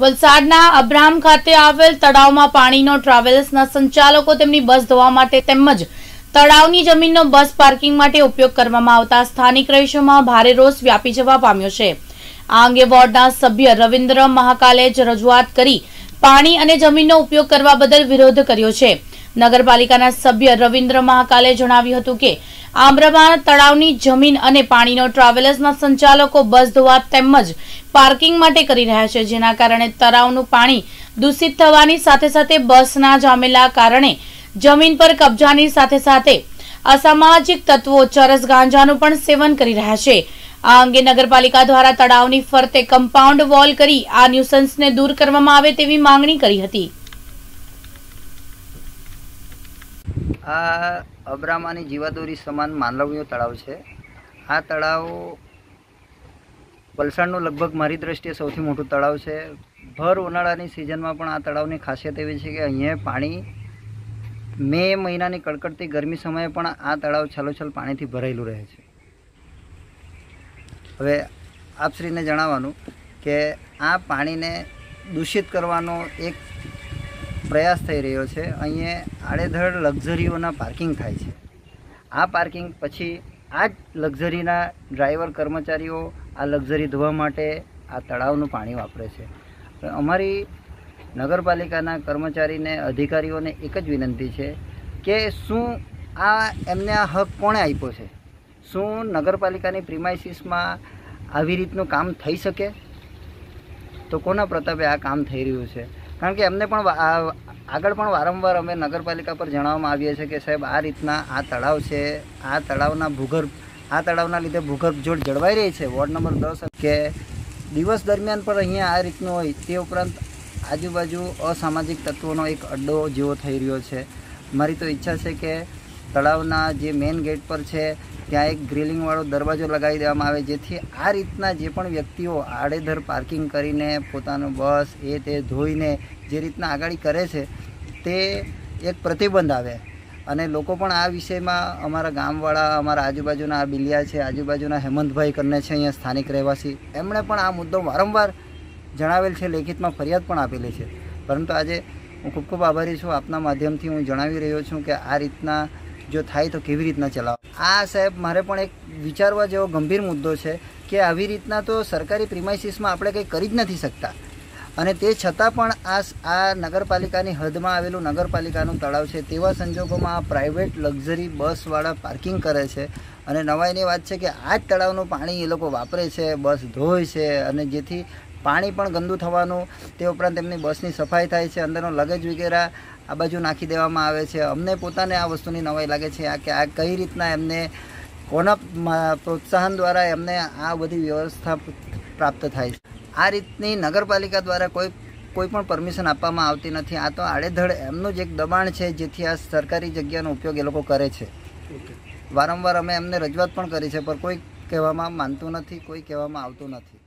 વલસાડના અબ્રાહમ ખાતે આવેલ તળાવમાં પાણીનો ટ્રાવેલ્સના સંચાલકો તેમની બસ ધોવા માટે તેમજ તળાવની જમીનનો બસ પાર્કિંગ માટે ઉપયોગ કરવામાં આવતા સ્થાનિક રહીશોમાં ભારે રોષ વ્યાપી જવા પામ્યો છે આ અંગે વોર્ડના સભ્ય રવિન્દ્ર મહાકાલે જ રજૂઆત કરી પાણી અને જમીનનો ઉપયોગ કરવા બદલ વિરોધ કર્યો છે નગરપાલિકાના સભ્ય રવિન્દ્ર મહાકાલે જણાવ્યું હતું કે આમ્રમા તળાવની જમીન અને પાણીનો ટ્રાવેલર્સના સંચાલકો બસ ધોવા તેમજ પાર્કિંગ માટે કરી રહ્યા છે જેના કારણે તળાવનું પાણી દૂષિત થવાની સાથે સાથે બસના જામેલા કારણે જમીન પર કબજાની સાથે સાથે અસામાજિક તત્વો ચરસ ગાંજાનું પણ સેવન કરી રહ્યા છે આ અંગે નગરપાલિકા દ્વારા તળાવની ફરતે કમ્પાઉન્ડ વોલ કરી આ ન્યુસન્સને દૂર કરવામાં આવે તેવી માંગણી કરી હતી આ અબ્રામાની જીવાદોરી સમાન માનવણીય તળાવ છે આ તળાવ વલસાડનું લગભગ મારી દ્રષ્ટિએ સૌથી મોટું તળાવ છે ભર ઉનાળાની સિઝનમાં પણ આ તળાવની ખાસિયત એવી છે કે અહીંયા પાણી મે મહિનાની કડકડતી ગરમી સમયે પણ આ તળાવ છલોછલ પાણીથી ભરાયેલું રહે છે હવે આપશ્રીને જણાવવાનું કે આ પાણીને દૂષિત કરવાનો એક પ્રયાસ થઈ રહ્યો છે અહીંયા આડેધડ લક્ઝરીઓના પાર્કિંગ થાય છે આ પાર્કિંગ પછી આ જ લક્ઝરીના ડ્રાઈવર કર્મચારીઓ આ લક્ઝરી ધોવા માટે આ તળાવનું પાણી વાપરે છે અમારી નગરપાલિકાના કર્મચારીને અધિકારીઓને એક જ વિનંતી છે કે શું આ એમને આ હક કોણે આપ્યો છે શું નગરપાલિકાની પ્રિમાઇસીસમાં આવી રીતનું કામ થઈ શકે તો કોના પ્રતાપે આ કામ થઈ રહ્યું છે કારણ કે એમને પણ આગળ પણ વારંવાર અમે નગરપાલિકા પર જણાવવામાં આવીએ છીએ કે સાહેબ આ રીતના આ તળાવ છે આ તળાવના ભૂગર્ભ આ તળાવના લીધે ભૂગર્ભ જોડ જળવાઈ રહી છે વોર્ડ નંબર દસ કે દિવસ દરમિયાન પણ અહીંયા આ રીતનું હોય તે ઉપરાંત આજુબાજુ અસામાજિક તત્વોનો એક અડ્ડો જેવો થઈ રહ્યો છે મારી તો ઈચ્છા છે કે તળાવના જે મેઇન ગેટ પર છે ત્યાં એક ગ્રીલિંગવાળો દરવાજો લગાવી દેવામાં આવે જેથી આ રીતના જે પણ વ્યક્તિઓ આડેધર પાર્કિંગ કરીને પોતાનો બસ એ તે ધોઈને જે રીતના આગાડી કરે છે તે એક પ્રતિબંધ આવે અને લોકો પણ આ વિષયમાં અમારા ગામવાળા અમારા આજુબાજુના આ બિલિયા છે આજુબાજુના હેમંતભાઈ કરીને છે અહીંયા સ્થાનિક રહેવાસી એમણે પણ આ મુદ્દો વારંવાર જણાવેલ છે લેખિતમાં ફરિયાદ પણ આપેલી છે પરંતુ આજે હું ખૂબ ખૂબ આભારી છું આપના માધ્યમથી હું જણાવી રહ્યો છું કે આ રીતના જો થાય તો કેવી રીતના ચલાવો આ સાહેબ મારે પણ એક વિચારવા જેવો ગંભીર મુદ્દો છે કે આવી રીતના તો સરકારી પ્રિમાઇસીસમાં આપણે કંઈ કરી જ નથી શકતા અને તે છતાં પણ આ આ નગરપાલિકાની હદમાં આવેલું નગરપાલિકાનું તળાવ છે તેવા સંજોગોમાં આ પ્રાઇવેટ લક્ઝરી બસવાળા પાર્કિંગ કરે છે અને નવાઈની વાત છે કે આ જ તળાવનું પાણી એ લોકો વાપરે છે બસ ધોય છે અને જેથી પાણી પણ ગંદુ થવાનું તે ઉપરાંત એમની બસની સફાઈ થાય છે અંદરનો લગેજ વગેરે આ બાજુ નાખી દેવામાં આવે છે અમને પોતાને આ વસ્તુની નવાઈ લાગે છે આ કે આ કઈ રીતના એમને કોના પ્રોત્સાહન દ્વારા એમને આ બધી વ્યવસ્થા પ્રાપ્ત થાય છે આ રીતની નગરપાલિકા દ્વારા કોઈ કોઈ પણ પરમિશન આપવામાં આવતી નથી આ તો આડેધડ એમનું જ એક દબાણ છે જેથી આ સરકારી જગ્યાનો ઉપયોગ એ લોકો કરે છે વારંવાર અમે એમને રજૂઆત પણ કરી છે પણ કોઈ કહેવામાં માનતું નથી કોઈ કહેવામાં આવતું નથી